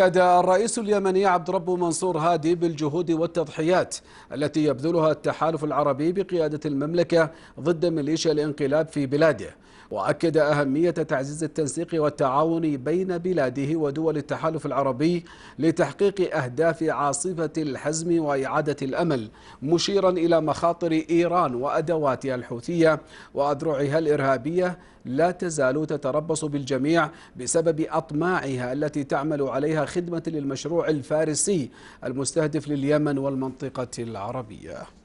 أكد الرئيس اليمني عبد رب منصور هادي بالجهود والتضحيات التي يبذلها التحالف العربي بقيادة المملكة ضد ميليشيا الانقلاب في بلاده وأكد أهمية تعزيز التنسيق والتعاون بين بلاده ودول التحالف العربي لتحقيق أهداف عاصفة الحزم وإعادة الأمل مشيرا إلى مخاطر إيران وأدواتها الحوثية وأذرعها الإرهابية لا تزال تتربص بالجميع بسبب أطماعها التي تعمل عليها خدمة للمشروع الفارسي المستهدف لليمن والمنطقة العربية